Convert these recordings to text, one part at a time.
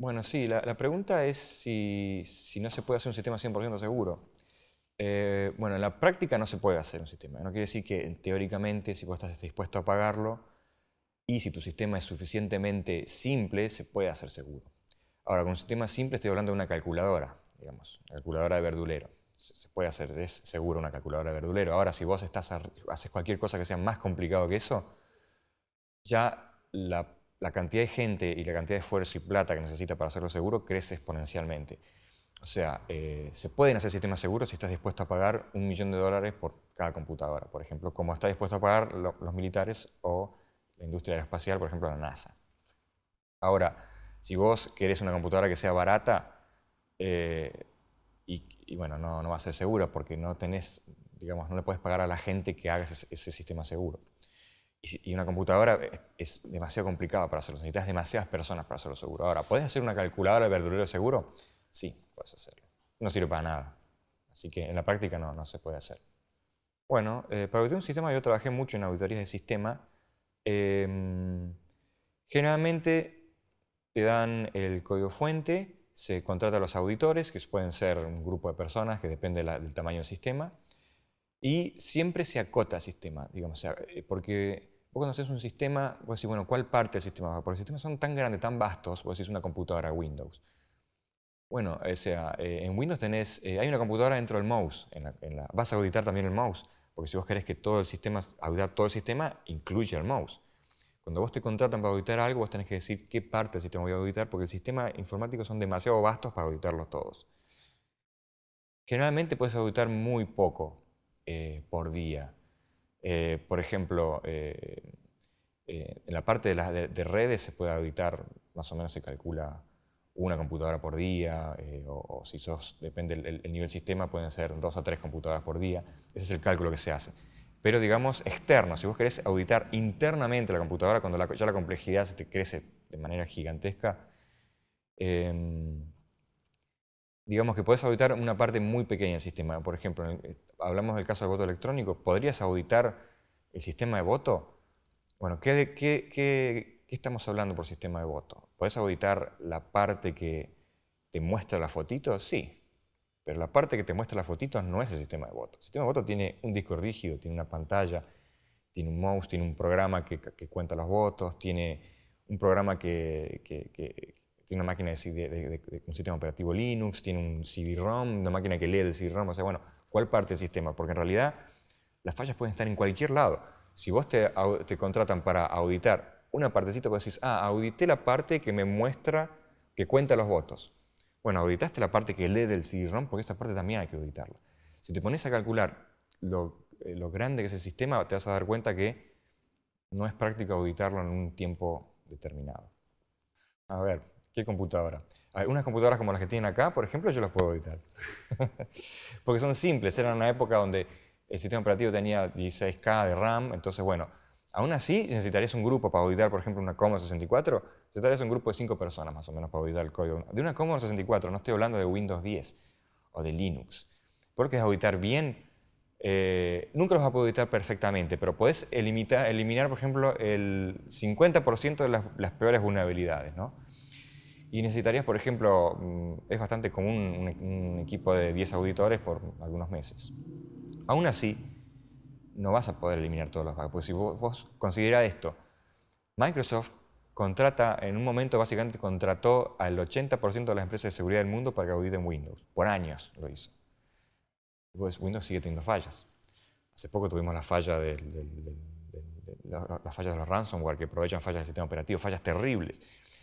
Bueno, sí, la, la pregunta es si, si, no se puede hacer un sistema 100% seguro. Eh, bueno, en la práctica no se puede hacer un sistema. No quiere decir que teóricamente, si vos estás dispuesto a pagarlo y si tu sistema es suficientemente simple, se puede hacer seguro. Ahora, con un sistema simple estoy hablando de una calculadora, digamos, calculadora de verdulero. Se puede hacer, es seguro una calculadora de verdulero. Ahora, si vos estás haces cualquier cosa que sea más complicado que eso, ya la la cantidad de gente y la cantidad de esfuerzo y plata que necesita para hacerlo seguro crece exponencialmente. O sea, eh, se pueden hacer sistemas seguros si estás dispuesto a pagar un millón de dólares por cada computadora, por ejemplo, como está dispuesto a pagar los militares o la industria aeroespacial, por ejemplo, la NASA. Ahora, si vos querés una computadora que sea barata, eh, y, bueno, no, va a ser segura porque no tenés, digamos, no le puedes pagar a la gente que haga ese sistema seguro. Y, una computadora eh, es, demasiado complicada para hacerlo. Necesitas demasiadas personas para hacerlo seguro. Ahora, ¿puedes hacer una calculadora de verdurero seguro? Sí, puedes hacerlo. No sirve para nada. Así que en la práctica no, no se puede hacer. Bueno, eh, para auditar un sistema yo trabajé mucho en auditorías de sistema. Em, generalmente te dan el código fuente, se contrata a los auditores, que pueden ser un grupo de personas que depende del tamaño del sistema, y siempre se acota el sistema, digamos, eh, porque Vos cuando haces un sistema, vos decís, bueno, ¿cuál parte del sistema? Porque los sistemas son tan grandes, tan vastos, vos decís una computadora Windows. Bueno, o sea, eh, en Windows tenés, eh, hay una computadora dentro del mouse. En la, vas a auditar también el mouse, porque si vos querés que todo el sistema, auditar todo el sistema, incluye el mouse. Cuando vos te contratan para auditar algo, vos tenés que decir qué parte del sistema voy a auditar, porque el sistema informático son demasiado vastos para auditarlos todos. Generalmente puedes auditar muy poco eh, por día. Eh, por ejemplo, eh, eh, en la parte de, las redes se puede auditar, más o menos se calcula una computadora por día, o, si sos, depende del nivel del sistema, pueden ser dos o tres computadoras por día. Ese es el cálculo que se hace. Pero digamos externo, si vos querés auditar internamente la computadora, cuando la, ya la complejidad se te crece de manera gigantesca, em, digamos que puedes auditar una parte muy pequeña del sistema. Por ejemplo, eh, hablamos del caso de voto electrónico, ¿podrías auditar el sistema de voto? Bueno, ¿qué, qué, estamos hablando por sistema de voto? ¿Podés auditar la parte que te muestra las fotitos? Sí, pero la parte que te muestra las fotitos no es el sistema de voto. El sistema de voto tiene un disco rígido, tiene una pantalla, tiene un mouse, tiene un programa que, cuenta los votos, tiene un programa que, tiene una máquina de, un sistema operativo Linux, tiene un CD-ROM, una máquina que lee del CD-ROM, o sea, bueno, ¿cuál parte del sistema? Porque en realidad las fallas pueden estar en cualquier lado. Si vos te, contratan para auditar una partecita, vos decís, ah, audité la parte que me muestra, que cuenta los votos. Bueno, auditaste la parte que lee del CD-ROM, porque esta parte también hay que auditarla. Si te pones a calcular lo, eh, lo grande que es el sistema, te vas a dar cuenta que no es práctico auditarlo en un tiempo determinado. A ver, ¿Qué computadora? unas computadoras como las que tienen acá, por ejemplo, yo las puedo editar. Porque son simples. Era una época donde el sistema operativo tenía 16K de RAM. Entonces, bueno, aún así necesitarías un grupo para auditar, por ejemplo, una Commodore 64. Necesitarías un grupo de 5 personas más o menos para auditar el código. De una Commodore 64, no estoy hablando de Windows 10 o de Linux. Porque es auditar bien. Eh, nunca los vas a poder editar perfectamente, pero podés eliminar, eliminar por ejemplo, el 50% de las, peores vulnerabilidades. ¿no? Y necesitarías, por ejemplo, mm, es bastante común un, e-, equipo de 10 auditores por algunos meses. Aún así, no vas a poder eliminar todos los bugs, porque si vos, considerás esto, Microsoft contrata, en un momento básicamente contrató al 80% de las empresas de seguridad del mundo para que auditen Windows. Por años lo hizo. Pues Windows sigue teniendo fallas. Hace poco tuvimos la falla las fallas de los ransomware que aprovechan fallas del sistema operativo, fallas terribles.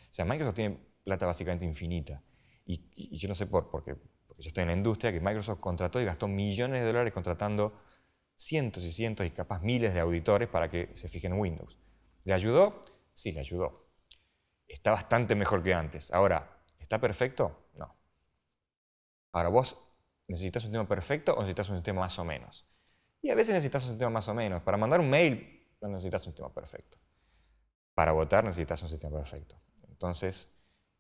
O sea, Microsoft tiene plata básicamente infinita. Y, yo no sé por, qué, porque yo estoy en la industria, que Microsoft contrató y gastó millones de dólares contratando cientos y cientos y capaz miles de auditores para que se fijen en Windows. ¿Le ayudó? Sí, le ayudó. Está bastante mejor que antes. Ahora, ¿está perfecto? No. Ahora, vos necesitas un sistema perfecto o necesitas un sistema más o menos. Y a veces necesitas un sistema más o menos. Para mandar un mail no necesitas un sistema perfecto. Para votar necesitas un sistema perfecto. Entonces,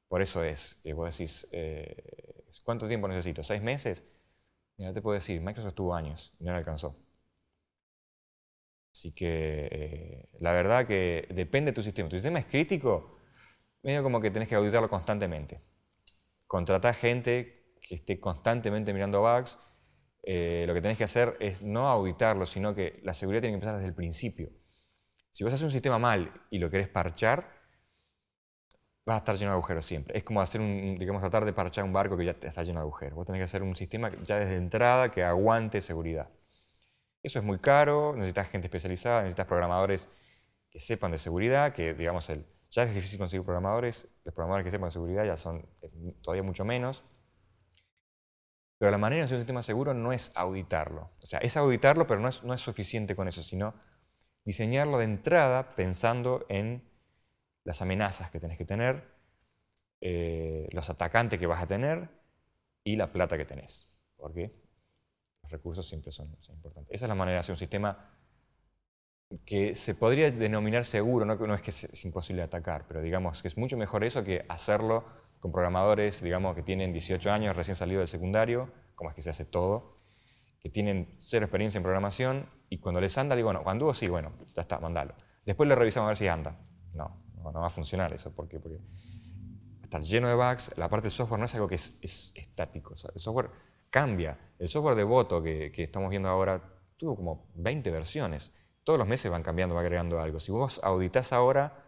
por eso es, que vos decís, eh, ¿cuánto tiempo necesito? ¿Seis meses? Mira, te puedo decir, Microsoft tuvo años y no lo alcanzó. Así que eh, la verdad que depende de tu sistema. Tu sistema es crítico, medio como que tenés que auditarlo constantemente. Contratar gente que esté constantemente mirando bugs. Eh, lo que tenés que hacer es no auditarlo, sino que la seguridad tiene que empezar desde el principio. Si vos haces un sistema mal y lo querés parchar, vas a estar lleno de agujeros siempre. Es como hacer un, digamos, tratar de parchar un barco que ya está lleno de agujeros. Vos tenés que hacer un sistema ya desde entrada que aguante seguridad. Eso es muy caro, necesitas gente especializada, necesitas programadores que sepan de seguridad, que digamos, el, ya es difícil conseguir programadores, los programadores que sepan de seguridad ya son eh, todavía mucho menos. Pero la manera de hacer un sistema seguro no es auditarlo. O sea, es auditarlo, pero no es suficiente con eso, sino diseñarlo de entrada pensando en las amenazas que tenés que tener, eh, los atacantes que vas a tener y la plata que tenés. Porque los recursos siempre son, importantes. Esa es la manera de hacer un sistema que se podría denominar seguro, no, no es que es imposible atacar, pero digamos que es mucho mejor eso que hacerlo con programadores, digamos, que tienen 18 años, recién salido del secundario, como es que se hace todo, que tienen cero experiencia en programación, y cuando les anda, digo, bueno, cuando sí, bueno, ya está, mandalo. Después le revisamos a ver si anda. No, no, va a funcionar eso. ¿Por qué? Porque estar lleno de bugs, la parte del software no es algo que es, estático. el software cambia. El software de voto que, estamos viendo ahora tuvo como 20 versiones. Todos los meses van cambiando, va agregando algo. Si vos auditas ahora,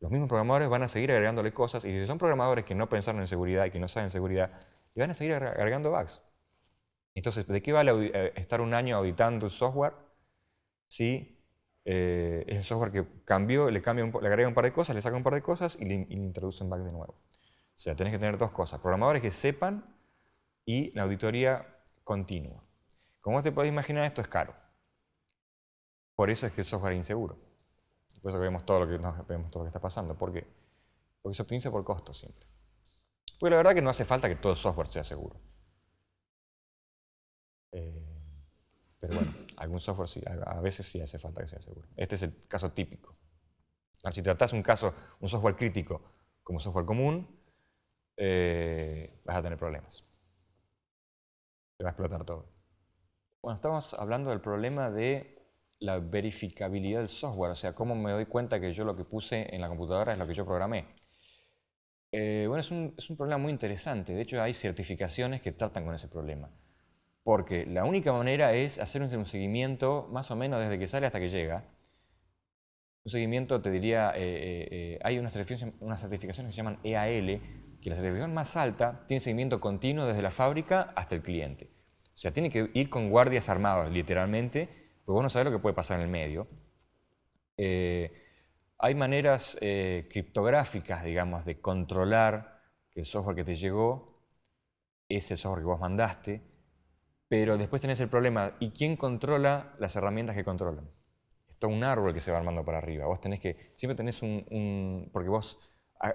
los mismos programadores van a seguir agregándole cosas. Y si son programadores que no pensaron en seguridad y que no saben seguridad, van a seguir agregando bugs. Entonces, ¿de qué vale eh, estar un año auditando software si eh, es el software que cambió, le, cambia le agrega un par de cosas, le saca un par de cosas y le, introduce un introducen back de nuevo. O sea, tenés que tener dos cosas, programadores que sepan y la auditoría continua. Como te podés imaginar, esto es caro. Por eso es que el software es inseguro. Por eso que vemos todo lo que, no, todo lo que está pasando. ¿Por qué? Porque se optimiza por costo siempre. Porque la verdad que no hace falta que todo el software sea seguro. Eh, pero bueno. Algún software a veces sí hace falta que sea seguro. Este es el caso típico. si tratas un caso, un software crítico como software común, eh, vas a tener problemas. Te va a explotar todo. Bueno, estamos hablando del problema de la verificabilidad del software, o sea, cómo me doy cuenta que yo lo que puse en la computadora es lo que yo programé. Eh, bueno, es un problema muy interesante. De hecho, hay certificaciones que tratan con ese problema. Porque la única manera es hacer un seguimiento más o menos desde que sale hasta que llega. Un seguimiento, te diría, eh, eh, eh, hay unas certificaciones, que se llaman EAL, que la certificación más alta tiene seguimiento continuo desde la fábrica hasta el cliente. O sea, tiene que ir con guardias armados, literalmente, porque vos no sabés lo que puede pasar en el medio. hay maneras criptográficas, digamos, de controlar que el software que te llegó es el software que vos mandaste. Pero después tenés el problema, ¿y quién controla las herramientas que controlan? Es un árbol que se va armando para arriba. Vos tenés que, siempre tenés un, porque vos,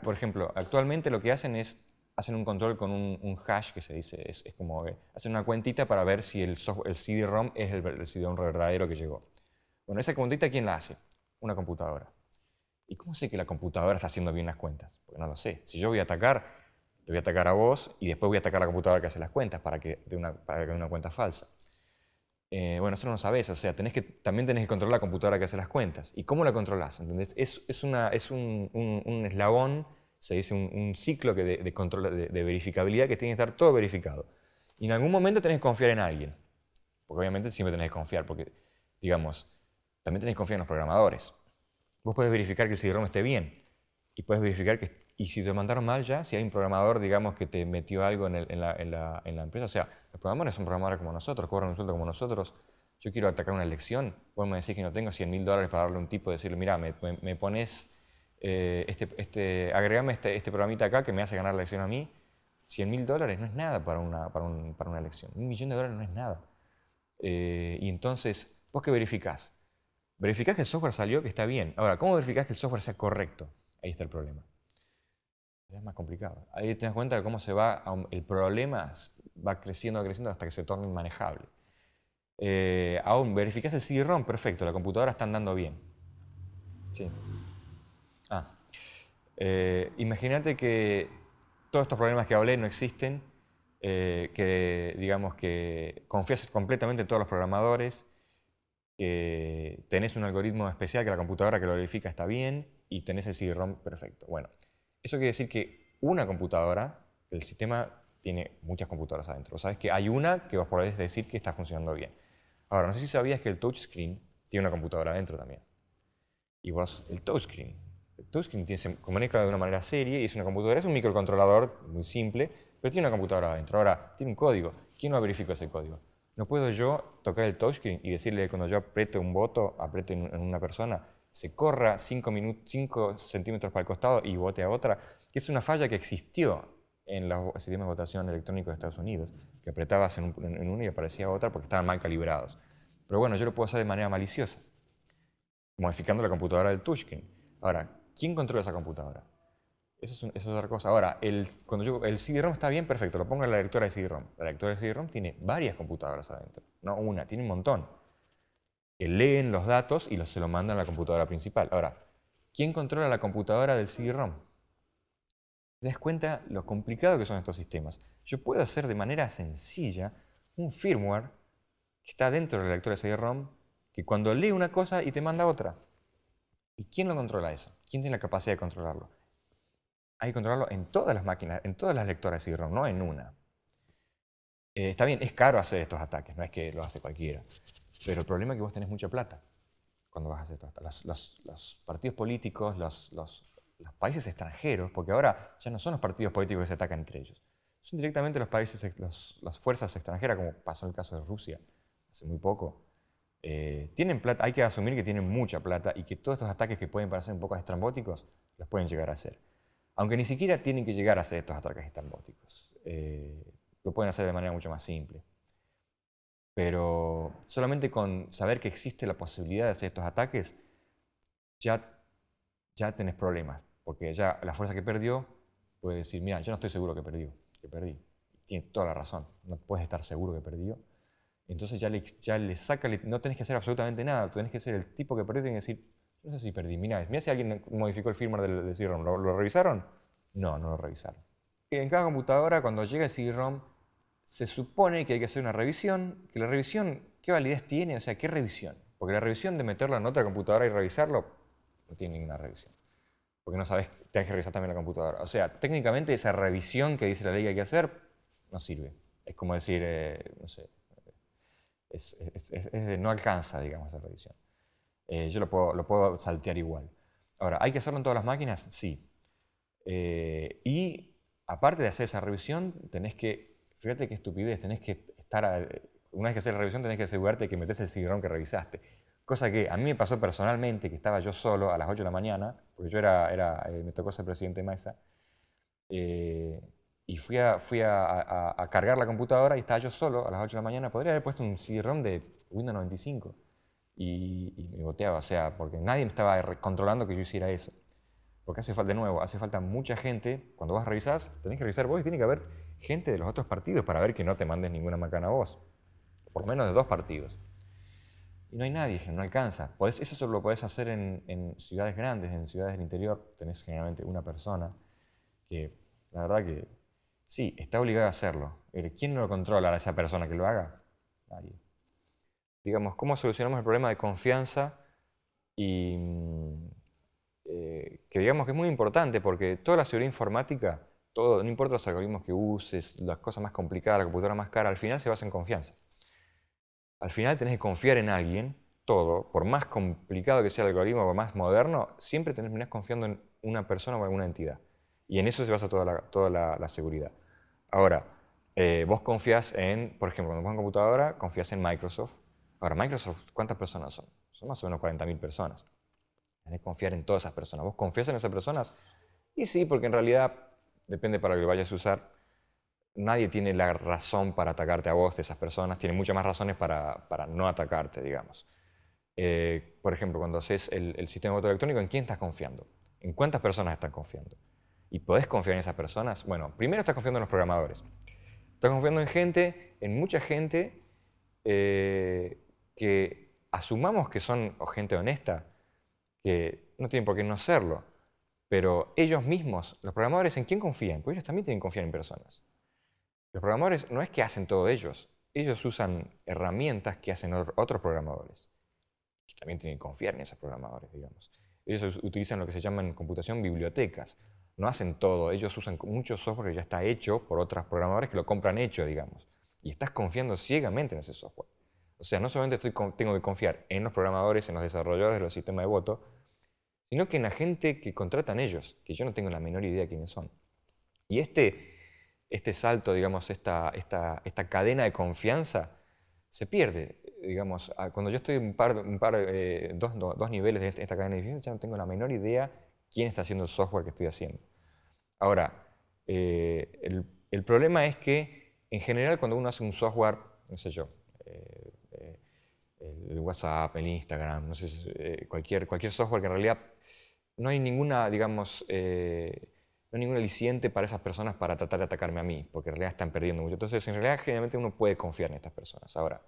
por ejemplo, actualmente lo que hacen es, hacen un control con un, hash que se dice, es, como, eh, hacen una cuentita para ver si el, CD-ROM es el, CD-ROM verdadero que llegó. Bueno, esa cuentita, ¿quién la hace? Una computadora. ¿Y cómo sé que la computadora está haciendo bien las cuentas? Porque no lo sé. Si yo voy a atacar, voy a atacar a vos y después voy a atacar a la computadora que hace las cuentas para que dé una, una cuenta falsa. Eh, bueno, esto no lo sabes, o sea, tenés que, también tenés que controlar la computadora que hace las cuentas. ¿Y cómo la controlás? Es, una, es un, eslabón, se dice un, ciclo que de, control, de, verificabilidad que tiene que estar todo verificado. Y en algún momento tenés que confiar en alguien, porque obviamente siempre tenés que confiar, porque, digamos, también tenés que confiar en los programadores. Vos podés verificar que el cd esté bien, y puedes verificar que... Y si te mandaron mal ya, si hay un programador, digamos, que te metió algo en, la, empresa, o sea, los programadores son programadores como nosotros, cobran un sueldo como nosotros. Yo quiero atacar una elección, vos me decís que no tengo 100 mil dólares para darle a un tipo y decirle, mira, me, pones, eh, este, este, agregame este, este programita acá que me hace ganar la elección a mí. 100 mil dólares no es nada para una, para, una elección. Un millón de dólares no es nada. Eh, y entonces, ¿vos qué verificás? Verificás que el software salió, que está bien. Ahora, ¿cómo verificás que el software sea correcto? Ahí está el problema. Es más complicado. Ahí te cuenta de cómo se va, el problema va creciendo, creciendo hasta que se torna inmanejable. Eh, aún verificás el CD-ROM, perfecto, la computadora está andando bien. Sí. Ah. Eh, imagínate que todos estos problemas que hablé no existen, eh, que digamos que confías completamente en todos los programadores, que tenés un algoritmo especial que la computadora que lo verifica está bien, y tenés el CD-ROM perfecto. Bueno, eso quiere decir que una computadora, el sistema tiene muchas computadoras adentro. Sabes que hay una que vos podés decir que está funcionando bien. Ahora, no sé si sabías que el touchscreen tiene una computadora adentro también. Y vos, el touchscreen. El touchscreen tiene, se comunica de una manera seria y es una computadora, es un microcontrolador muy simple, pero tiene una computadora adentro. Ahora, tiene un código. ¿Quién no verifica ese código? No puedo yo tocar el touchscreen y decirle cuando yo aprieto un voto, aprieto en una persona, se corra 5 centímetros para el costado y vote a otra, que es una falla que existió en los sistemas de votación electrónico de Estados Unidos, que apretabas en, un, y aparecía otra porque estaban mal calibrados. Pero bueno, yo lo puedo hacer de manera maliciosa, modificando la computadora del Tushkin. Ahora, ¿quién controla esa computadora? Eso es, otra cosa. Ahora, el, cuando el CD-ROM está bien, perfecto, lo pongo en la directora de CD-ROM. La directora de CD-ROM tiene varias computadoras adentro, no una, tiene un montón leen los datos y se los mandan a la computadora principal. Ahora, ¿quién controla la computadora del CD-ROM? ¿Te das cuenta lo complicado que son estos sistemas? Yo puedo hacer de manera sencilla un firmware que está dentro de la lectora de CD-ROM que cuando lee una cosa y te manda otra. ¿Y quién lo controla eso? ¿Quién tiene la capacidad de controlarlo? Hay que controlarlo en todas las máquinas, en todas las lectoras de CD-ROM, no en una. Eh, está bien, es caro hacer estos ataques, no es que lo hace cualquiera. Pero el problema es que vos tenés mucha plata cuando vas a hacer esto. Los, partidos políticos, los, países extranjeros, porque ahora ya no son los partidos políticos que se atacan entre ellos, son directamente los países, las fuerzas extranjeras, como pasó en el caso de Rusia hace muy poco. Eh, tienen plata, hay que asumir que tienen mucha plata y que todos estos ataques que pueden parecer un poco estrambóticos, los pueden llegar a hacer. Aunque ni siquiera tienen que llegar a hacer estos ataques estrambóticos. Eh, lo pueden hacer de manera mucho más simple. Pero solamente con saber que existe la posibilidad de hacer estos ataques, ya, ya tenés problemas. Porque ya la fuerza que perdió puede decir, mira, yo no estoy seguro que perdió, que perdí. Tiene toda la razón, no puedes estar seguro que perdió. Entonces ya le, ya le saca, no tenés que hacer absolutamente nada, tú tenés que ser el tipo que perdió y decir, no sé si perdí, mira, mira si alguien modificó el firmware del, del rom ¿Lo, ¿Lo, revisaron? No, no lo revisaron. En cada computadora, cuando llega el CD-ROM, se supone que hay que hacer una revisión, que la revisión, ¿qué validez tiene? O sea, ¿qué revisión? Porque la revisión de meterlo en otra computadora y revisarlo no tiene ninguna revisión. Porque no sabes, tenés que revisar también la computadora. O sea, técnicamente esa revisión que dice la ley que hay que hacer no sirve. Es como decir, eh, no sé, no alcanza, digamos, esa revisión. Eh, yo lo puedo, lo puedo saltear igual. Ahora, ¿hay que hacerlo en todas las máquinas? Sí. Eh, y aparte de hacer esa revisión, tenés que fíjate qué estupidez, tenés que estar, una vez que haces la revisión, tenés que asegurarte que metes el cigarrón que revisaste. Cosa que a mí me pasó personalmente, que estaba yo solo a las 8 de la mañana, porque yo era, era eh, me tocó ser presidente de Mesa, eh, y fui, a, fui a, cargar la computadora y estaba yo solo a las 8 de la mañana. Podría haber puesto un cigarrón de Windows 95 y, y, me boteaba, o sea, porque nadie me estaba controlando que yo hiciera eso. Porque hace falta, de nuevo, hace falta mucha gente. Cuando vas a revisar, tenés que revisar vos y tiene que haber gente de los otros partidos para ver que no te mandes ninguna macana a vos. Por menos de dos partidos. Y no hay nadie, no alcanza. eso solo lo podés hacer en, ciudades grandes, en ciudades del interior. Tenés generalmente una persona que, la verdad que, sí, está obligada a hacerlo. Eh, ¿Quién no lo controla a esa persona que lo haga? Nadie. Digamos, ¿cómo solucionamos el problema de confianza y mm, eh, que digamos que es muy importante porque toda la seguridad informática, todo, no importa los algoritmos que uses, las cosas más complicadas, la computadora más cara, al final se basa en confianza. Al final tenés que confiar en alguien, todo, por más complicado que sea el algoritmo, o más moderno, siempre terminás confiando en una persona o en una entidad. Y en eso se basa toda la, toda la, seguridad. Ahora, eh, vos confías en, por ejemplo, cuando pones una computadora, confías en Microsoft. Ahora, Microsoft, ¿cuántas personas son? Son más o menos 40.000 personas. Tenés que confiar en todas esas personas. ¿Vos confías en esas personas? Y sí, porque en realidad, depende para lo que vayas a usar, nadie tiene la razón para atacarte a vos de esas personas, tiene muchas más razones para, no atacarte, digamos. Eh, por ejemplo, cuando haces el, sistema de voto electrónico, ¿en quién estás confiando? ¿En cuántas personas estás confiando? ¿Y podés confiar en esas personas? Bueno, primero estás confiando en los programadores. Estás confiando en gente, en mucha gente eh, que asumamos que son gente honesta, que no tienen por qué no hacerlo, pero ellos mismos, los programadores, ¿en quién confían? Pues ellos también tienen que confiar en personas. Los programadores no es que hacen todo ellos, ellos usan herramientas que hacen otros programadores. también tienen que confiar en esos programadores, digamos. Ellos utilizan lo que se llama en computación bibliotecas. No hacen todo, ellos usan mucho software que ya está hecho por otros programadores que lo compran hecho, digamos. Y estás confiando ciegamente en ese software. O sea, no solamente estoy tengo que confiar en los programadores, en los desarrolladores de los sistemas de voto, sino que en la gente que contratan ellos, que yo no tengo la menor idea de quiénes son. Y este, este salto, digamos, esta, esta, esta cadena de confianza se pierde. Digamos, cuando yo estoy un par, eh, dos, dos, niveles de este, esta, cadena de confianza, ya no tengo la menor idea quién está haciendo el software que estoy haciendo. Ahora, eh, el, el, problema es que en general cuando uno hace un software, no sé yo, WhatsApp, el Instagram, no sé, eh, cualquier, cualquier software que en realidad no hay ninguna, digamos, eh, no hay ningún aliciente para esas personas para tratar de atacarme a mí, porque en realidad están perdiendo mucho. Entonces, en realidad, generalmente uno puede confiar en estas personas. Ahora,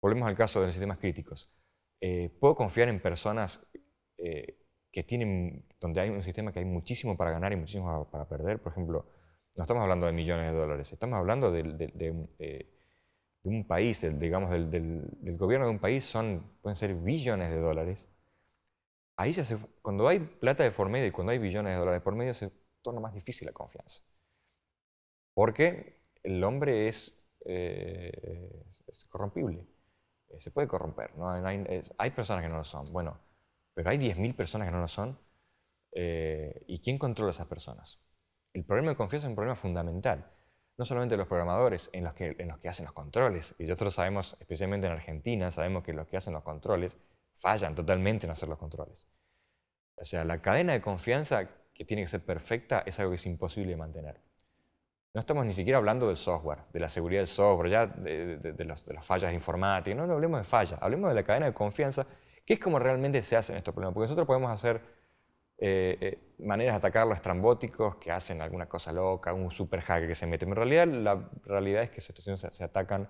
volvemos al caso de los sistemas críticos. Eh, puedo confiar en personas que tienen, donde hay un sistema que hay muchísimo para ganar y muchísimo para perder. Por ejemplo, no estamos hablando de millones de dólares, estamos hablando de de un país, digamos, del, del, gobierno de un país, son, pueden ser billones de dólares. Ahí cuando hay plata de por medio y cuando hay billones de dólares por medio, se torna más difícil la confianza. Porque el hombre es, eh, es corrompible, eh, se puede corromper. ¿no? Hay, personas que no lo son, bueno, pero hay 10.000 personas que no lo son. Eh, ¿Y quién controla esas personas? El problema de confianza es un problema fundamental no solamente los programadores, en los, que, hacen los controles. Y nosotros sabemos, especialmente en Argentina, sabemos que los que hacen los controles fallan totalmente en hacer los controles. O sea, la cadena de confianza que tiene que ser perfecta es algo que es imposible de mantener. No estamos ni siquiera hablando del software, de la seguridad del software, ya de, de las fallas informáticas. No, no hablemos de fallas, hablemos de la cadena de confianza, que es como realmente se hacen estos problemas. Porque nosotros podemos hacer eh, eh, maneras de atacar los estrambóticos que hacen alguna cosa loca, un super que se mete. en realidad, la realidad es que esas situaciones se, atacan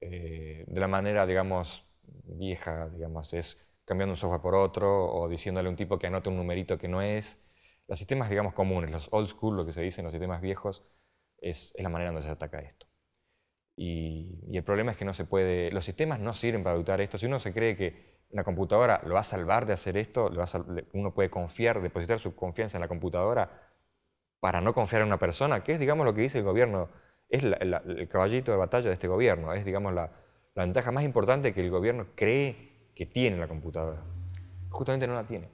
eh, de la manera, digamos, vieja, digamos, es cambiando un software por otro o diciéndole a un tipo que anote un numerito que no es. Los sistemas, digamos, comunes, los old school, lo que se dice en los sistemas viejos, es, la manera en donde se ataca esto. Y, el problema es que no se puede, los sistemas no sirven para adoptar esto. Si uno se cree que la computadora lo va a salvar de hacer esto, uno puede confiar, depositar su confianza en la computadora para no confiar en una persona, que es, digamos, lo que dice el gobierno, es el caballito de batalla de este gobierno, es, digamos, la, ventaja más importante que el gobierno cree que tiene la computadora. Justamente no la tiene.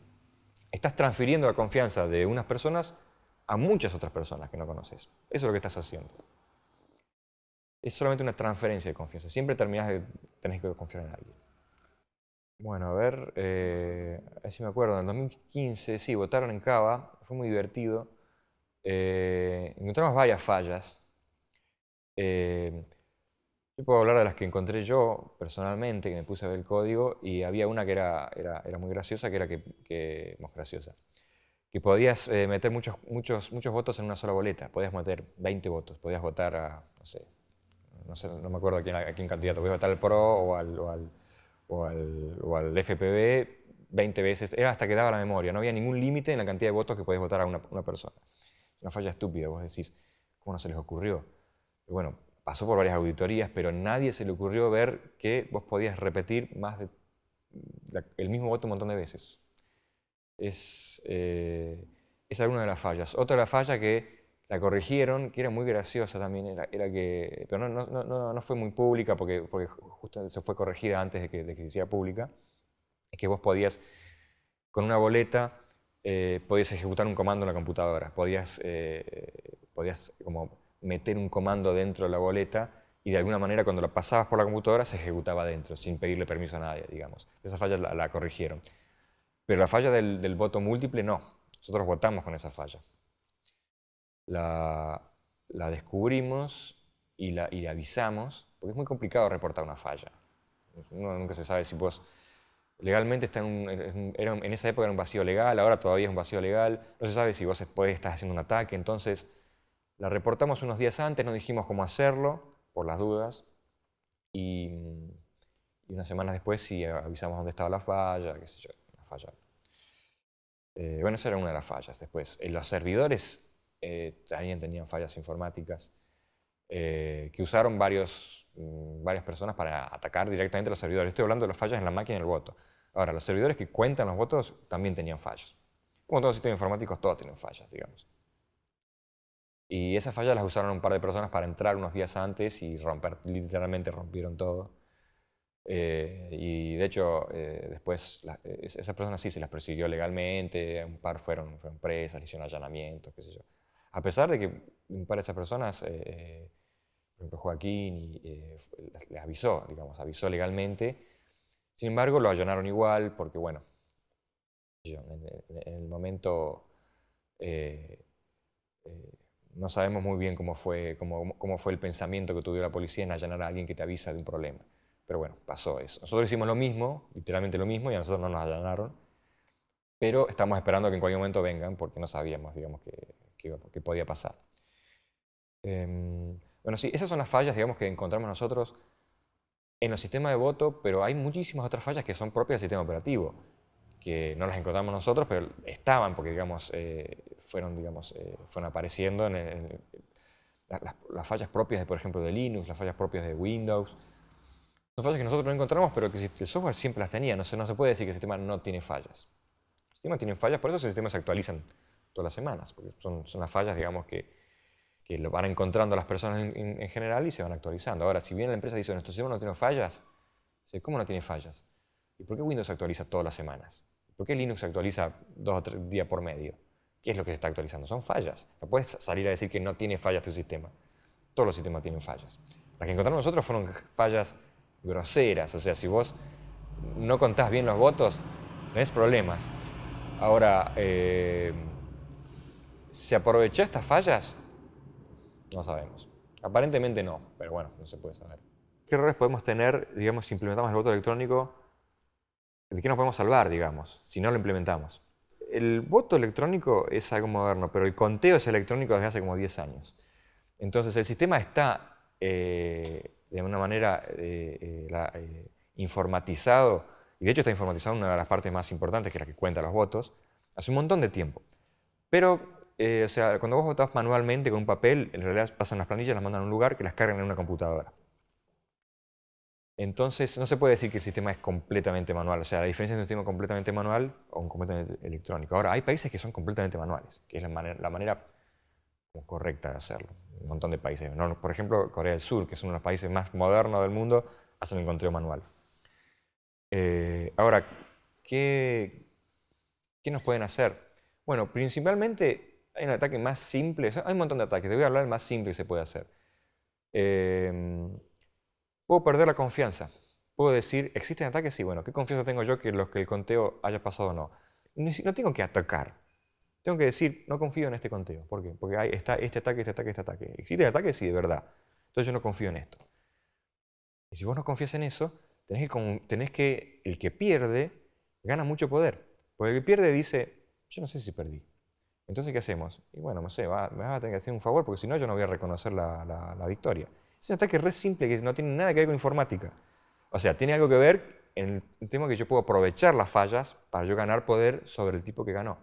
Estás transfiriendo la confianza de unas personas a muchas otras personas que no conoces. Eso es lo que estás haciendo. Es solamente una transferencia de confianza. Siempre terminás de tener que confiar en alguien. Bueno, a ver, eh, así me acuerdo, en 2015, sí, votaron en Cava, fue muy divertido. Eh, encontramos varias fallas. Eh, yo puedo hablar de las que encontré yo personalmente, que me puse a ver el código, y había una que era, muy graciosa, que era que, más graciosa, que podías eh, meter muchos, muchos, muchos votos en una sola boleta, podías meter 20 votos, podías votar a, no sé, no, me acuerdo a quién, a quién candidato, podías votar al PRO o al o al, o FPV 20 veces, era hasta que daba la memoria, no había ningún límite en la cantidad de votos que podías votar a una, una persona. Una falla estúpida, vos decís, ¿cómo no se les ocurrió? bueno, pasó por varias auditorías, pero a nadie se le ocurrió ver que vos podías repetir más de el mismo voto un montón de veces. Es, eh, es alguna de las fallas. Otra de las fallas que la corrigieron, que era muy graciosa también, era, era que, pero no, no, fue muy pública porque, porque justo se fue corregida antes de que, de se hiciera pública, es que vos podías, con una boleta, eh, podías ejecutar un comando en la computadora, podías, eh, podías como meter un comando dentro de la boleta y de alguna manera cuando la pasabas por la computadora se ejecutaba dentro, sin pedirle permiso a nadie, digamos. Esa falla la, la corrigieron. Pero la falla del voto múltiple no, nosotros votamos con esa falla la, la descubrimos y la, y avisamos, porque es muy complicado reportar una falla. Uno nunca se sabe si vos legalmente está en, en esa época era un vacío legal, ahora todavía es un vacío legal, no se sabe si vos después estás haciendo un ataque, entonces la reportamos unos días antes, no dijimos cómo hacerlo, por las dudas, y, unas semanas después sí avisamos dónde estaba la falla, qué sé yo, la falla. Eh, bueno, esa era una de las fallas. Después, en eh, los servidores eh, también tenían fallas informáticas, eh, que usaron varios, mm, varias personas para atacar directamente a los servidores. Estoy hablando de las fallas en la máquina del el voto. Ahora, los servidores que cuentan los votos también tenían fallas. Como todos los sistemas informáticos, todos tienen fallas, digamos. Y esas fallas las usaron un par de personas para entrar unos días antes y romper, literalmente rompieron todo. Eh, y de hecho, después esas personas sí se las persiguió legalmente, un par fueron, fueron presas, hicieron allanamientos, qué sé yo. A pesar de que un par de esas personas, eh, eh, por ejemplo Joaquín, eh, les le avisó, digamos, avisó legalmente, sin embargo lo allanaron igual porque, bueno, en, el momento no sabemos muy bien cómo fue, cómo, cómo fue el pensamiento que tuvo la policía en allanar a alguien que te avisa de un problema. Pero bueno, pasó eso. Nosotros hicimos lo mismo, literalmente lo mismo, y a nosotros no nos allanaron. Pero estamos esperando que en cualquier momento vengan porque no sabíamos, digamos, que, que, podía pasar. Em, bueno, sí, esas son las fallas, digamos, que encontramos nosotros en los sistemas de voto, pero hay muchísimas otras fallas que son propias del sistema operativo, que no las encontramos nosotros, pero estaban, porque, digamos, eh, fueron, digamos, eh, fueron apareciendo en, las, fallas propias, de, por ejemplo, de Linux, las fallas propias de Windows. Son fallas que nosotros no encontramos, pero que el software siempre las tenía. No se, no se puede decir que el sistema no tiene fallas. El sistema tiene fallas, por eso los sistemas se actualizan todas las semanas, porque son, son las fallas, digamos, que, que, lo van encontrando las personas en, general y se van actualizando. Ahora, si bien la empresa dice, nuestro sistema no tiene fallas, ¿cómo no tiene fallas? ¿Y por qué Windows actualiza todas las semanas? ¿Por qué Linux actualiza dos o tres días por medio? ¿Qué es lo que se está actualizando? Son fallas. No puedes salir a decir que no tiene fallas tu sistema. Todos los sistemas tienen fallas. Las que encontramos nosotros fueron fallas groseras. O sea, si vos no contás bien los votos, tenés problemas. Ahora, eh, ¿Se aprovechó estas fallas? No sabemos. Aparentemente no, pero bueno, no se puede saber. ¿Qué errores podemos tener, digamos, si implementamos el voto electrónico? ¿De qué nos podemos salvar, digamos, si no lo implementamos? El voto electrónico es algo moderno, pero el conteo es electrónico desde hace como 10 años. Entonces, el sistema está eh, de una manera eh, eh, informatizado, y de hecho está informatizado en una de las partes más importantes, que es la que cuenta los votos, hace un montón de tiempo. Pero eh, o sea, cuando vos votas manualmente con un papel, en realidad pasan las planillas, las mandan a un lugar que las cargan en una computadora. Entonces, no se puede decir que el sistema es completamente manual. O sea, la diferencia entre un sistema completamente manual o un completamente electrónico. Ahora, hay países que son completamente manuales, que es la manera, correcta de hacerlo. Un montón de países. Por ejemplo, Corea del Sur, que es uno de los países más modernos del mundo, hacen el conteo manual. Eh, ahora, ¿qué, ¿qué nos pueden hacer? Bueno, principalmente hay un ataque más simple, hay un montón de ataques, te voy a hablar más simple que se puede hacer. Em, puedo perder la confianza. Puedo decir, ¿existen ataques? Sí, bueno, ¿qué confianza tengo yo que, los, que el conteo haya pasado o no? No tengo que atacar. Tengo que decir, no confío en este conteo. ¿Por qué? Porque hay, está este ataque, este ataque, este ataque. ¿Existen ataques? Sí, de verdad. Entonces yo no confío en esto. Y si vos no confías en eso, que, tenés que el que pierde gana mucho poder. Porque el que pierde dice, yo no sé si perdí. Entonces, ¿qué hacemos? Y bueno, no sé, va, me vas a tener que hacer un favor porque si no yo no voy a reconocer la, victoria. Es un ataque re simple que no tiene nada que ver con informática. O sea, tiene algo que ver en el tema que yo puedo aprovechar las fallas para yo ganar poder sobre el tipo que ganó.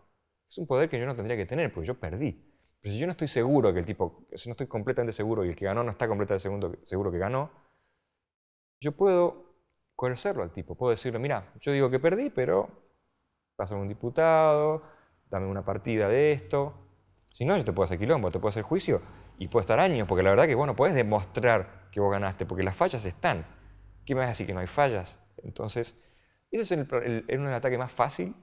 Es un poder que yo no tendría que tener porque yo perdí. Pero si yo no estoy seguro que el tipo, si no estoy completamente seguro y el que ganó no está completamente seguro que ganó, yo puedo conocerlo al tipo. Puedo decirle, mira, yo digo que perdí, pero pasa un diputado, dame una partida de esto. Si no, yo te puedo hacer quilombo, te puedo hacer juicio y puedo estar años, porque la verdad que vos no podés demostrar que vos ganaste, porque las fallas están. ¿Qué me vas a decir que no hay fallas? Entonces, ese es el, ataque más fácil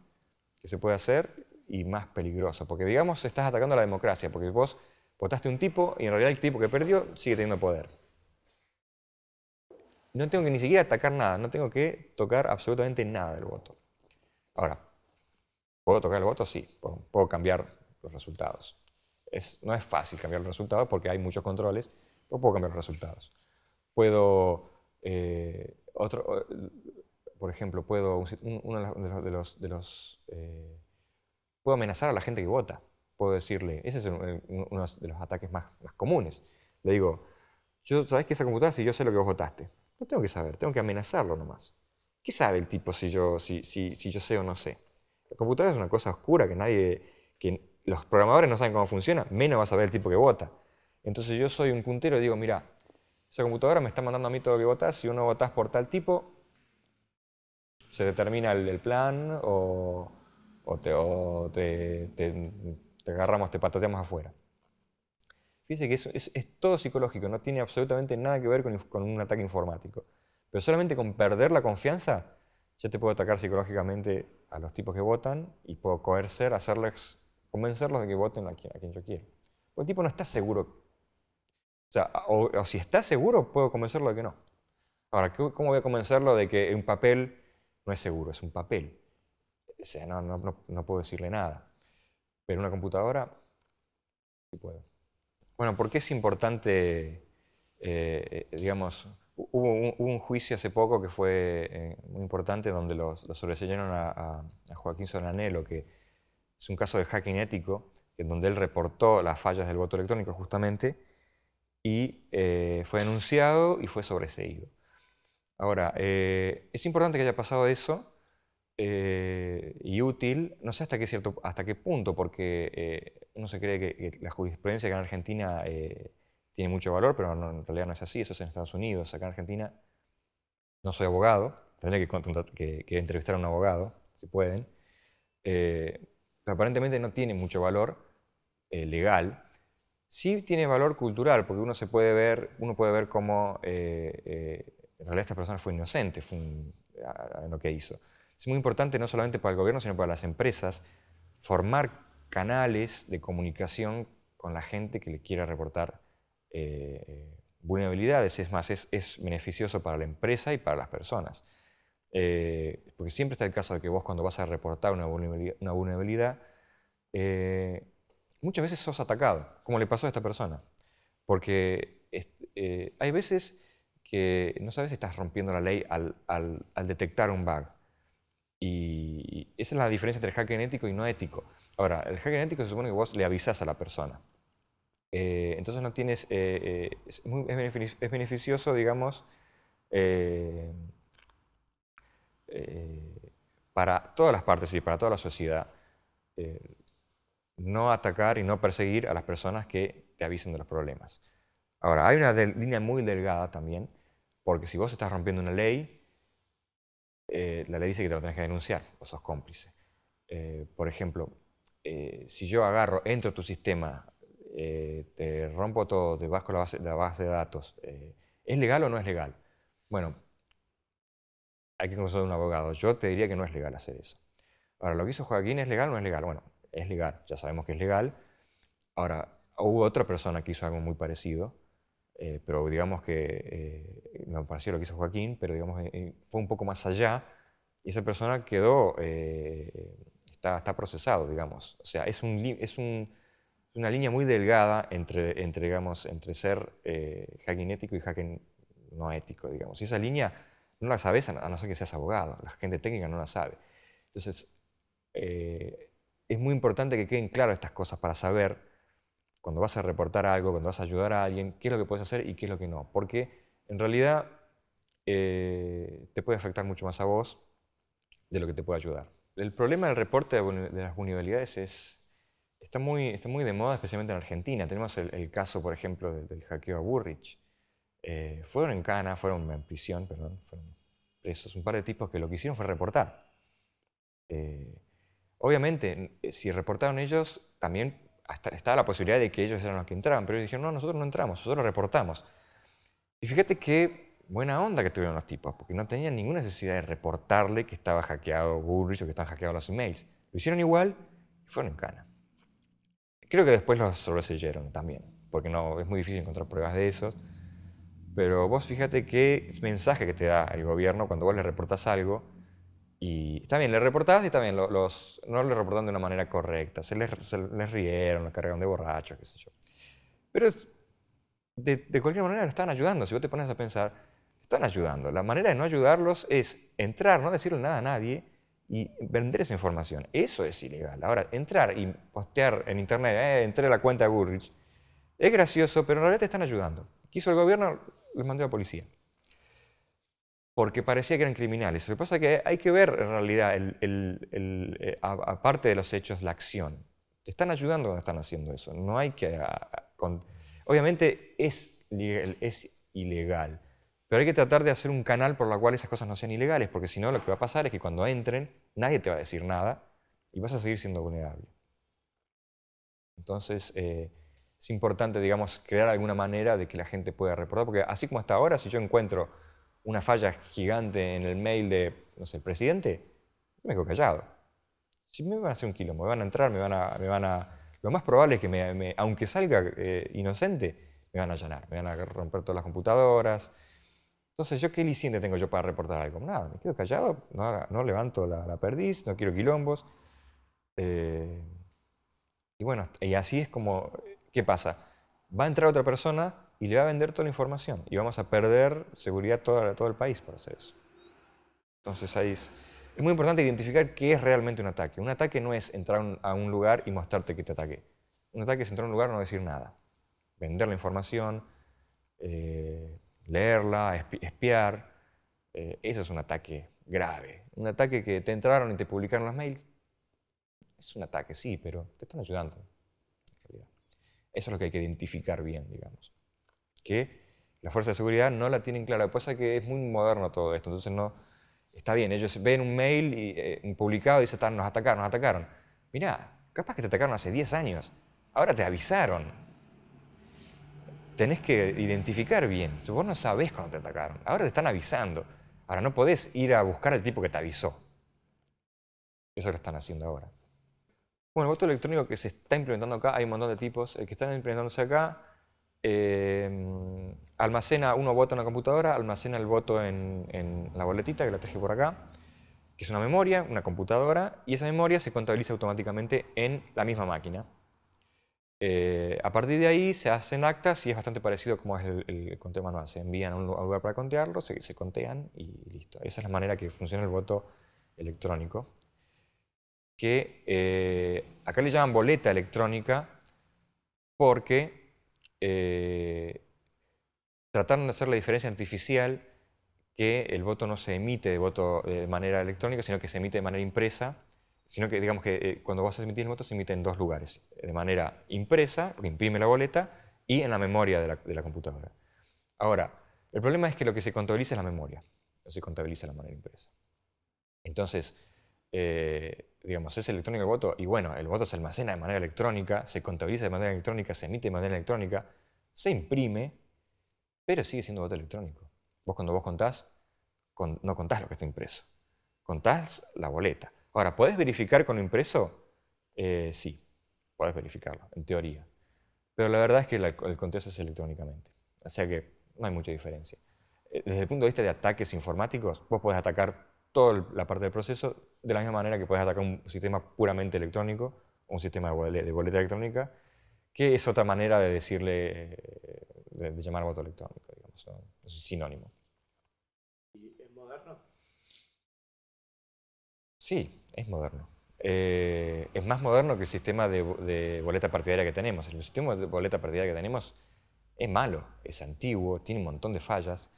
que se puede hacer y más peligroso, porque digamos estás atacando a la democracia, porque vos votaste un tipo y en realidad el tipo que perdió sigue teniendo poder. No tengo que ni siquiera atacar nada, no tengo que tocar absolutamente nada del voto. Ahora, ¿Puedo tocar el voto? Sí, puedo cambiar los resultados. Es, no es fácil cambiar los resultados porque hay muchos controles, pero puedo cambiar los resultados. Puedo, eh, otro, eh, por ejemplo, puedo, uno de los, de los eh, puedo amenazar a la gente que vota. Puedo decirle, ese es uno de los ataques más, más comunes. Le digo, yo, ¿sabes que esa computadora si yo sé lo que vos votaste? No tengo que saber, tengo que amenazarlo nomás. ¿Qué sabe el tipo si yo, si, si, si yo sé o no sé? La computadora es una cosa oscura que nadie, que los programadores no saben cómo funciona, menos vas a ver el tipo que vota. Entonces yo soy un puntero y digo, mira, esa computadora me está mandando a mí todo lo que votas. si uno votas por tal tipo, se determina el, plan o, te, te, agarramos, te patoteamos afuera. Fíjese que eso es, todo psicológico, no tiene absolutamente nada que ver con un ataque informático. Pero solamente con perder la confianza yo te puedo atacar psicológicamente a los tipos que votan y puedo coercer, hacerles, convencerlos de que voten a quien, yo quiero. Porque el tipo no está seguro. O, sea, o, si está seguro, puedo convencerlo de que no. Ahora, ¿cómo voy a convencerlo de que un papel no es seguro? Es un papel. O sea, no, puedo decirle nada. Pero una computadora, sí puedo. Bueno, ¿por qué es importante, eh, eh, digamos, Hubo un, juicio hace poco que fue eh, muy importante donde lo sobreseyeron a, Joaquín Solanelo, que es un caso de hacking ético, en donde él reportó las fallas del voto electrónico justamente y eh, fue denunciado y fue sobreseído. Ahora, eh, es importante que haya pasado eso y útil, no sé hasta qué, cierto, hasta qué punto, porque uno se cree que, la jurisprudencia que en Argentina tiene mucho valor, pero en realidad no es así, eso es en Estados Unidos, acá en Argentina no soy abogado, tendré que, entrevistar a un abogado, si pueden. pero eh, aparentemente no tiene mucho valor eh, legal, sí tiene valor cultural, porque uno, se puede, ver, uno puede ver cómo eh, en realidad esta persona fue inocente fue en lo que hizo. Es muy importante no solamente para el gobierno, sino para las empresas, formar canales de comunicación con la gente que le quiera reportar eh, vulnerabilidades. Es más, es, beneficioso para la empresa y para las personas. Eh, porque siempre está el caso de que vos cuando vas a reportar una vulnerabilidad, eh, muchas veces sos atacado, como le pasó a esta persona. Porque hay veces que no sabes si estás rompiendo la ley al, detectar un bug. Y esa es la diferencia entre el hacker ético y no ético. Ahora, el hacker ético se supone que vos le avisas a la persona. Eh, entonces no tienes, eh, eh, es, beneficioso, digamos, para todas las partes y para toda la sociedad, no atacar y no perseguir a las personas que te avisen de los problemas. Ahora, hay una línea muy delgada también, porque si vos estás rompiendo una ley, la ley dice que te lo tenés que denunciar, vos sos cómplice. por ejemplo, si yo agarro, entro tu sistema eh, te rompo todo, te vas con la base, la base de datos, eh, ¿es legal o no es legal? Bueno, hay que conocer a un abogado. Yo te diría que no es legal hacer eso. Ahora, lo que hizo Joaquín, ¿es legal o no es legal? Bueno, es legal, ya sabemos que es legal. Ahora, hubo otra persona que hizo algo muy parecido, eh, pero digamos que me pareció lo que hizo Joaquín, pero digamos fue un poco más allá y esa persona quedó, está, está procesado, digamos. O sea, es un, es un una línea muy delgada entre, entre ser eh, hacking ético y hacking no ético, digamos. Y esa línea no la sabes a no ser que seas abogado, la gente técnica no la sabe. Entonces, eh, es muy importante que queden claras estas cosas para saber cuando vas a reportar algo, cuando vas a ayudar a alguien, qué es lo que puedes hacer y qué es lo que no. Porque en realidad eh, te puede afectar mucho más a vos de lo que te puede ayudar. El problema del reporte de las vulnerabilidades es está muy, está muy de moda, especialmente en Argentina. Tenemos el, caso, por ejemplo, del, hackeo a Burrich. Eh, fueron en Cana, fueron en prisión, perdón, fueron presos. Un par de tipos que lo que hicieron fue reportar. Eh, obviamente, eh, si reportaron ellos, también estaba la posibilidad de que ellos eran los que entraban, pero ellos dijeron, no, nosotros no entramos, nosotros reportamos. Y fíjate qué buena onda que tuvieron los tipos, porque no tenían ninguna necesidad de reportarle que estaba hackeado Burrich o que están hackeados los emails. Lo hicieron igual y fueron en cana. Creo que después los sobreseyeron también, porque no, es muy difícil encontrar pruebas de eso. Pero vos fíjate qué mensaje que te da el gobierno cuando vos le reportas algo y está bien, le reportás y está bien, los, no le reportan de una manera correcta, se les, rieron, los cargaron de borrachos, qué sé yo. Pero de, cualquier manera lo están ayudando, si vos te pones a pensar, están ayudando. La manera de no ayudarlos es entrar, no decirle nada a nadie y vender esa información. Eso es ilegal. Ahora, entrar y postear en Internet, eh, entré a la cuenta de Burrich, es gracioso, pero en realidad te están ayudando. Quiso el gobierno, Les mandó a la policía. Porque parecía que eran criminales. Lo que pasa es que hay que ver en realidad, el, eh, aparte de los hechos, la acción. Te están ayudando cuando están haciendo eso. No hay que... Obviamente es, es ilegal, pero hay que tratar de hacer un canal por la cual esas cosas no sean ilegales, porque si no, lo que va a pasar es que cuando entren, nadie te va a decir nada y vas a seguir siendo vulnerable. Entonces, eh, es importante, digamos, crear alguna manera de que la gente pueda reportar, porque así como hasta ahora, si yo encuentro una falla gigante en el mail de, no sé, el presidente, me quedo callado. Si me van a hacer un quilombo, me van a entrar, me van a... lo más probable es que, aunque salga eh, inocente, me van a allanar, me van a romper todas las computadoras, entonces, ¿yo qué licencia tengo yo para reportar algo? Nada, me quedo callado, no, levanto la, perdiz, no quiero quilombos. Eh, y bueno, y así es como, ¿qué pasa? Va a entrar otra persona y le va a vender toda la información y vamos a perder seguridad todo, todo el país por hacer eso. Entonces ahí es, muy importante identificar qué es realmente un ataque. Un ataque no es entrar a un lugar y mostrarte que te ataque. Un ataque es entrar a un lugar y no decir nada. Vender la información, eh, leerla, espiar. Eh, eso es un ataque grave. Un ataque que te entraron y te publicaron los mails. Es un ataque, sí, pero te están ayudando. Eso es lo que hay que identificar bien, digamos. Que las fuerzas de seguridad no la tienen clara. pues es que es muy moderno todo esto. Entonces, no, está bien, ellos ven un mail y, eh, publicado y dicen, nos atacaron, nos atacaron. Mirá, capaz que te atacaron hace 10 años. Ahora te avisaron tenés que identificar bien. Vos no sabés cuando te atacaron. Ahora te están avisando. Ahora no podés ir a buscar al tipo que te avisó. Eso lo están haciendo ahora. Bueno, el voto electrónico que se está implementando acá, hay un montón de tipos. El eh, que están implementándose acá eh, almacena uno voto en la computadora, almacena el voto en, en la boletita que la traje por acá, que es una memoria, una computadora, y esa memoria se contabiliza automáticamente en la misma máquina. Eh, a partir de ahí se hacen actas y es bastante parecido como es el, conteo manual. Se envían a un lugar para contearlo, se, contean y listo. Esa es la manera que funciona el voto electrónico. Que eh, acá le llaman boleta electrónica porque eh, trataron de hacer la diferencia artificial que el voto no se emite de, voto de manera electrónica, sino que se emite de manera impresa sino que digamos que eh, cuando vas a emitir el voto se emite en dos lugares, de manera impresa, porque imprime la boleta, y en la memoria de la, computadora. Ahora, el problema es que lo que se contabiliza es la memoria, no se contabiliza de la manera impresa. Entonces, eh, digamos, es electrónico el voto, y bueno, el voto se almacena de manera electrónica, se contabiliza de manera electrónica, se emite de manera electrónica, se imprime, pero sigue siendo voto electrónico. Vos cuando vos contás, no contás lo que está impreso, contás la boleta. Ahora, ¿puedes verificar con impreso? Eh, sí, puedes verificarlo, en teoría. Pero la verdad es que el contexto es electrónicamente. O sea que no hay mucha diferencia. Eh, desde el punto de vista de ataques informáticos, vos podés atacar toda la parte del proceso de la misma manera que podés atacar un sistema puramente electrónico, un sistema de boleta electrónica, que es otra manera de decirle, eh, de, llamar voto electrónico, digamos, es sinónimo. ¿Y es moderno? Sí, es moderno. Eh, es más moderno que el sistema de, boleta partidaria que tenemos. El sistema de boleta partidaria que tenemos es malo, es antiguo, tiene un montón de fallas.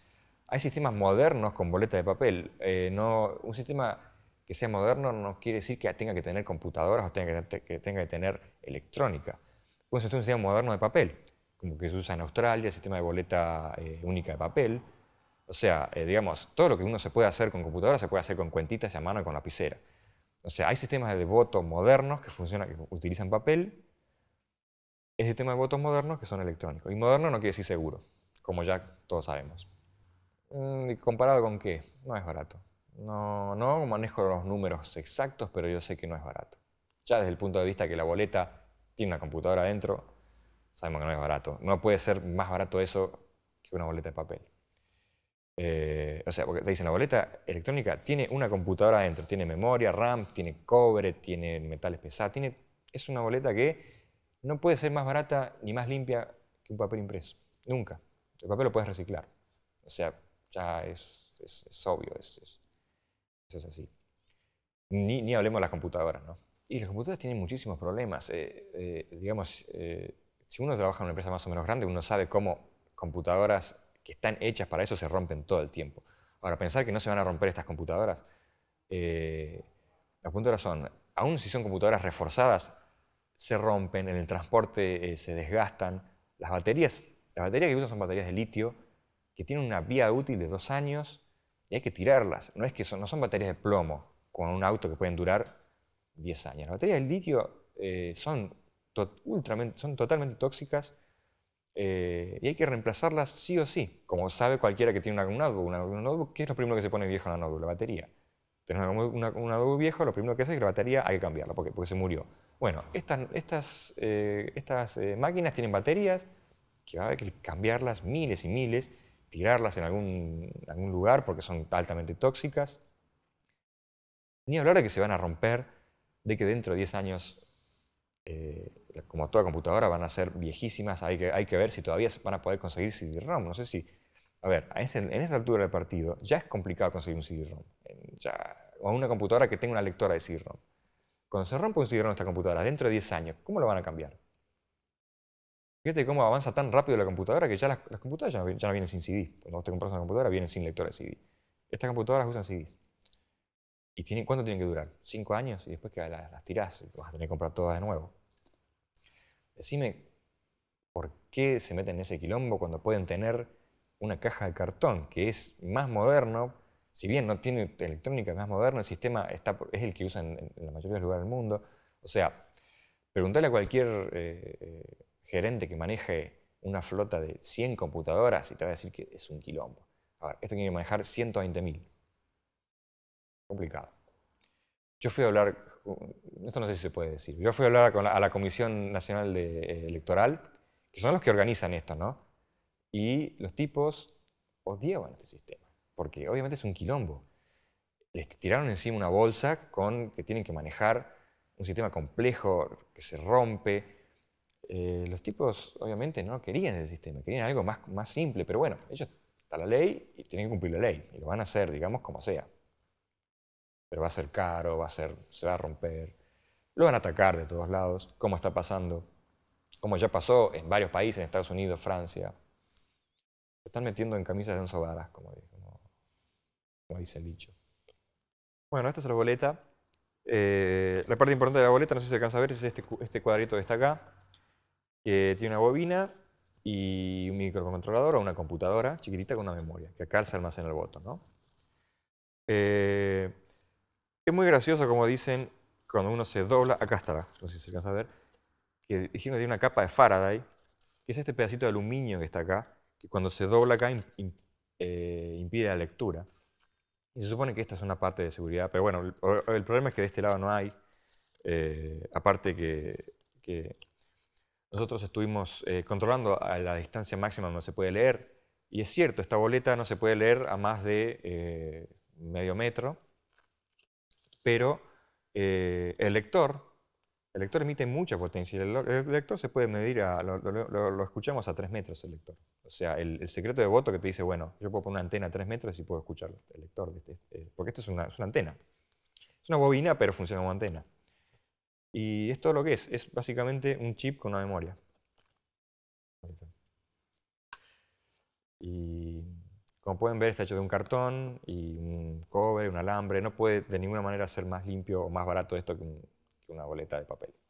Hay sistemas modernos con boleta de papel. Eh, no, un sistema que sea moderno no quiere decir que tenga que tener computadoras o tenga que, tenga que tener electrónica. un sistema moderno de papel, como que se usa en Australia, el sistema de boleta eh, única de papel. O sea, digamos, todo lo que uno se puede hacer con computadoras se puede hacer con cuentitas y a mano y con lapicera. O sea, hay sistemas de votos modernos que funcionan, que utilizan papel, y sistemas de votos modernos que son electrónicos. Y moderno no quiere decir seguro, como ya todos sabemos. Mm, ¿Y comparado con qué? No es barato. No, no manejo los números exactos, pero yo sé que no es barato. Ya desde el punto de vista que la boleta tiene una computadora adentro, sabemos que no es barato. No puede ser más barato eso que una boleta de papel. Eh, o sea, porque te dicen la boleta electrónica tiene una computadora adentro, tiene memoria, RAM, tiene cobre, tiene metales pesados, tiene, es una boleta que no puede ser más barata ni más limpia que un papel impreso, nunca. El papel lo puedes reciclar, o sea, ya es, obvio, eso es así. Ni, ni, hablemos de las computadoras, ¿no? Y las computadoras tienen muchísimos problemas. Eh, eh, digamos, si uno trabaja en una empresa más o menos grande, uno sabe cómo computadoras que están hechas para eso se rompen todo el tiempo. Ahora, pensar que no se van a romper estas computadoras, eh, a punto de razón, aún si son computadoras reforzadas, se rompen, en el transporte eh, se desgastan. Las baterías, las baterías que usan son baterías de litio, que tienen una vía útil de dos años y hay que tirarlas. No, es que son, no son baterías de plomo con un auto que pueden durar 10 años. Las baterías de litio eh, son, son totalmente tóxicas eh, y hay que reemplazarlas sí o sí. Como sabe cualquiera que tiene una, un o una, ¿qué es lo primero que se pone viejo en la notebook? La batería. Tener una, una, viejo lo primero que hace es que la batería hay que cambiarla porque, porque se murió. Bueno, estas, eh, eh, máquinas tienen baterías que va a haber que cambiarlas miles y miles, tirarlas en algún, algún lugar porque son altamente tóxicas. Ni hablar de que se van a romper, de que dentro de 10 años eh, como toda computadora, van a ser viejísimas. Hay que, hay que ver si todavía van a poder conseguir CD-ROM. No sé si. A ver, este, en esta altura del partido ya es complicado conseguir un CD-ROM. O una computadora que tenga una lectora de CD-ROM. Cuando se rompa un CD-ROM esta computadora, dentro de 10 años, ¿cómo lo van a cambiar? Fíjate cómo avanza tan rápido la computadora que ya las, computadoras ya, no vienen sin CD. Cuando vos te compras una computadora, vienen sin lectora de CD. Estas computadoras usan CDs. ¿Y cuánto tienen que durar? ¿Cinco años? Y después que las, las tirás, vas a tener que comprar todas de nuevo. Decime, ¿por qué se meten en ese quilombo cuando pueden tener una caja de cartón que es más moderno? Si bien no tiene electrónica, más moderno, el sistema es el que usan en, la mayoría de los lugares del mundo. O sea, pregúntale a cualquier eh, gerente que maneje una flota de 100 computadoras y te va a decir que es un quilombo. A ver, esto tiene que manejar 120.000. Complicado. Yo fui a hablar, esto no sé si se puede decir, yo fui a hablar a la Comisión Nacional de, eh, Electoral, que son los que organizan esto, ¿no? Y los tipos odiaban este sistema, porque obviamente es un quilombo. Les tiraron encima una bolsa con que tienen que manejar un sistema complejo que se rompe. Eh, los tipos obviamente no querían el sistema, querían algo más, más simple, pero bueno, ellos está la ley y tienen que cumplir la ley, y lo van a hacer, digamos, como sea pero va a ser caro, va a ser, se va a romper, lo van a atacar de todos lados, como está pasando, como ya pasó en varios países, en Estados Unidos, Francia. Se están metiendo en camisas de onzo como, como, dice el dicho. Bueno, esta es la boleta. Eh, la parte importante de la boleta, no sé si se alcanza a ver, es este, este, cuadrito que está acá, que tiene una bobina y un microcontrolador o una computadora chiquitita con una memoria, que acá se almacena el voto. ¿no? Eh, es muy gracioso como dicen cuando uno se dobla, acá está, no sé si se alcanza a ver, que dijeron que tiene una capa de Faraday, que es este pedacito de aluminio que está acá, que cuando se dobla acá eh, impide la lectura. Y se supone que esta es una parte de seguridad, pero bueno, el, problema es que de este lado no hay, eh, aparte que, nosotros estuvimos eh, controlando a la distancia máxima donde se puede leer, y es cierto, esta boleta no se puede leer a más de medio metro, pero eh, el lector, el lector emite mucha potencia. El, lector se puede medir, lo, escuchamos a tres metros el lector. O sea, el, secreto de voto que te dice, bueno, yo puedo poner una antena a tres metros y puedo escuchar el lector, este, este, eh, porque esto es una, antena. Es una bobina, pero funciona como antena. Y esto lo que es, es básicamente un chip con una memoria. Y como pueden ver, está hecho de un cartón y un cobre, un alambre. No puede de ninguna manera ser más limpio o más barato esto que, que una boleta de papel.